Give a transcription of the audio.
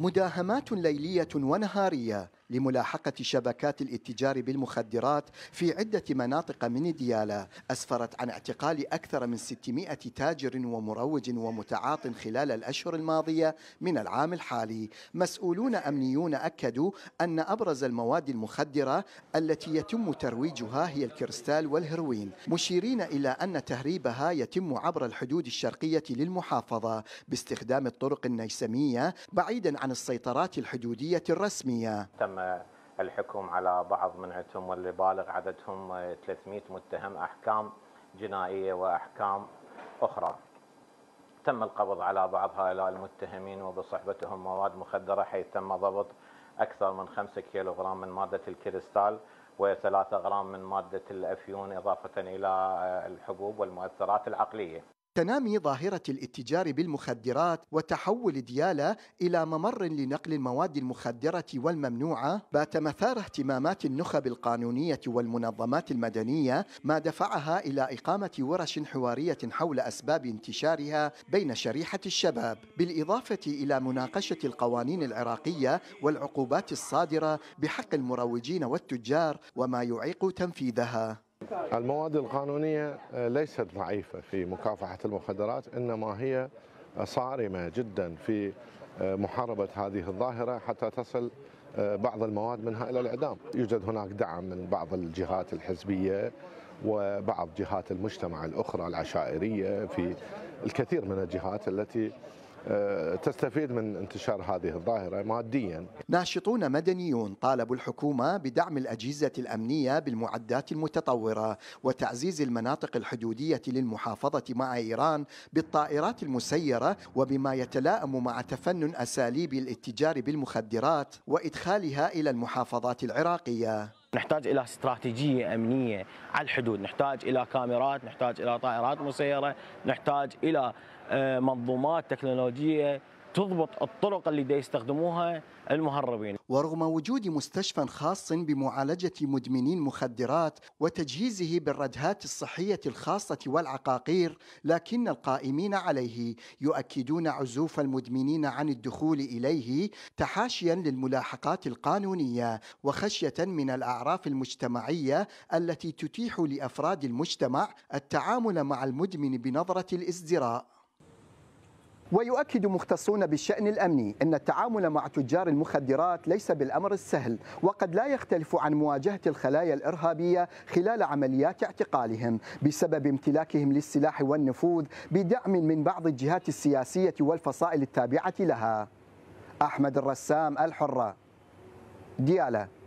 مداهمات ليلية ونهارية لملاحقة شبكات الاتجار بالمخدرات في عدة مناطق من ديالا أسفرت عن اعتقال أكثر من 600 تاجر ومروج ومتعاط خلال الأشهر الماضية من العام الحالي مسؤولون أمنيون أكدوا أن أبرز المواد المخدرة التي يتم ترويجها هي الكريستال والهيروين مشيرين إلى أن تهريبها يتم عبر الحدود الشرقية للمحافظة باستخدام الطرق النيسمية بعيدا عن السيطرات الحدودية الرسمية تم الحكم على بعض منعتهم واللي بالغ عددهم 300 آه، متهم احكام جنائيه واحكام اخرى. تم القبض على بعض هؤلاء المتهمين وبصحبتهم مواد مخدره حيث تم ضبط اكثر من 5 كيلوغرام من ماده الكريستال و3 غرام من ماده الافيون اضافه الى آه، الحبوب والمؤثرات العقليه. تنامي ظاهرة الاتجار بالمخدرات وتحول ديالا إلى ممر لنقل المواد المخدرة والممنوعة بات مثار اهتمامات النخب القانونية والمنظمات المدنية ما دفعها إلى إقامة ورش حوارية حول أسباب انتشارها بين شريحة الشباب بالإضافة إلى مناقشة القوانين العراقية والعقوبات الصادرة بحق المروجين والتجار وما يعيق تنفيذها المواد القانونية آه، ليست ضعيفة في مكافحة المخدرات إنما هي آه، صارمة جدا في آه، محاربة هذه الظاهرة حتى تصل بعض المواد منها إلى الإعدام يوجد هناك دعم من بعض الجهات الحزبية وبعض جهات المجتمع الأخرى العشائرية في الكثير من الجهات التي آه، تستفيد من انتشار هذه الظاهرة ماديا ناشطون مدنيون طالبوا الحكومة بدعم الأجهزة الأمنية بالمعدات المتطورة وتعزيز المناطق الحدودية للمحافظة مع إيران بالطائرات المسيرة وبما يتلائم مع تفنن أساليب الاتجار بالمخدرات وإدخالها إلى المحافظات العراقية نحتاج الى استراتيجيه امنيه على الحدود، نحتاج الى كاميرات، نحتاج الى طائرات مسيره، نحتاج الى آه، منظومات تكنولوجيه تضبط الطرق اللي دا يستخدموها المهربين ورغم وجود مستشفى خاص بمعالجة مدمنين مخدرات وتجهيزه بالردهات الصحية الخاصة والعقاقير لكن القائمين عليه يؤكدون عزوف المدمنين عن الدخول إليه تحاشيا للملاحقات القانونية وخشية من الأعراف المجتمعية التي تتيح لأفراد المجتمع التعامل مع المدمن بنظرة الازدراء ويؤكد مختصون بالشأن الأمني أن التعامل مع تجار المخدرات ليس بالأمر السهل وقد لا يختلف عن مواجهة الخلايا الإرهابية خلال عمليات اعتقالهم بسبب امتلاكهم للسلاح والنفوذ بدعم من بعض الجهات السياسية والفصائل التابعة لها أحمد الرسام الحرة دياله